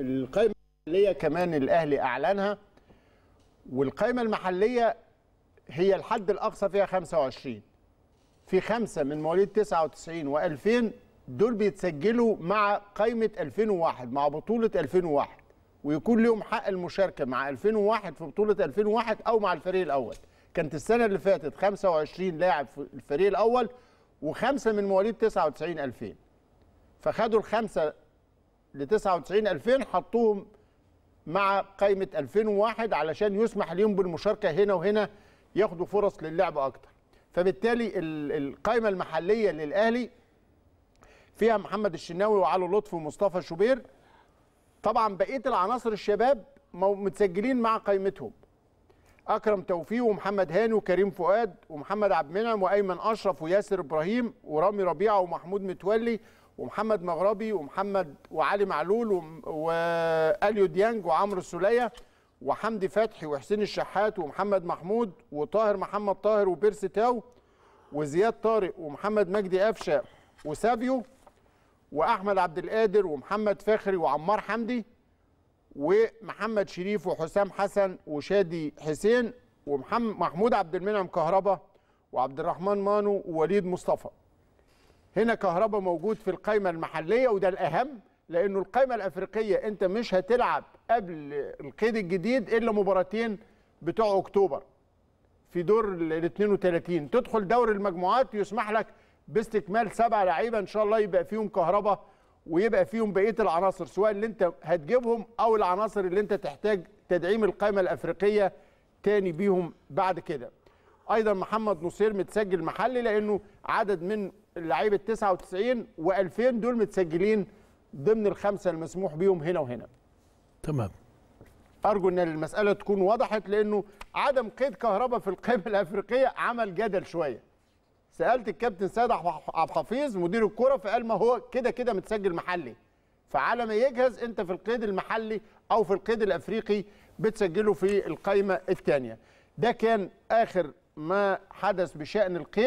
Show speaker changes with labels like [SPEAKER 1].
[SPEAKER 1] القائمه المحليه كمان الاهلي اعلنها والقائمه المحليه هي الحد الاقصى فيها 25 في خمسه من مواليد 99 و2000 دول بيتسجلوا مع قائمه 2001 مع بطوله 2001 ويكون لهم حق المشاركه مع 2001 في بطوله 2001 او مع الفريق الاول كانت السنه اللي فاتت 25 لاعب في الفريق الاول وخمسه من مواليد 99 2000 فخدوا الخمسه ل 99 2000 حطوهم مع قائمه 2001 علشان يسمح لهم بالمشاركه هنا وهنا ياخدوا فرص للعب اكتر فبالتالي القائمه المحليه للاهلي فيها محمد الشناوي وعلي لطفي ومصطفى شوبير طبعا بقيه العناصر الشباب متسجلين مع قائمتهم اكرم توفيق ومحمد هاني وكريم فؤاد ومحمد عبد المنعم وايمن اشرف وياسر ابراهيم ورامي ربيعه ومحمود متولي ومحمد مغربي ومحمد وعلي معلول واليو ديانج وعمرو السوليه وحمدي فتحي وحسين الشحات ومحمد محمود وطاهر محمد طاهر وبيرسي تاو وزياد طارق ومحمد مجدي قفشه وسافيو واحمد عبد القادر ومحمد فخري وعمار حمدي ومحمد شريف وحسام حسن وشادي حسين ومحمد محمود عبد المنعم كهربا وعبد الرحمن مانو ووليد مصطفى هنا كهربا موجود في القايمه المحليه وده الاهم لانه القايمه الافريقيه انت مش هتلعب قبل القيد الجديد الا مباراتين بتوع اكتوبر في دور ال 32 تدخل دور المجموعات يسمح لك باستكمال سبع لعيبه ان شاء الله يبقى فيهم كهربا ويبقى فيهم بقيه العناصر سواء اللي انت هتجيبهم او العناصر اللي انت تحتاج تدعيم القائمه الافريقيه تاني بيهم بعد كده ايضا محمد نصير متسجل محلي لانه عدد من اللعيبه 99 و2000 دول متسجلين ضمن الخمسه المسموح بيهم هنا وهنا تمام ارجو ان المساله تكون وضحت لانه عدم قيد كهرباء في القمه الافريقيه عمل جدل شويه سالت الكابتن سيد عبد الحفيظ مدير الكره فقال ما هو كده كده متسجل محلي فعلى ما يجهز انت في القيد المحلي او في القيد الافريقي بتسجله في القايمه الثانيه ده كان اخر ما حدث بشان القيد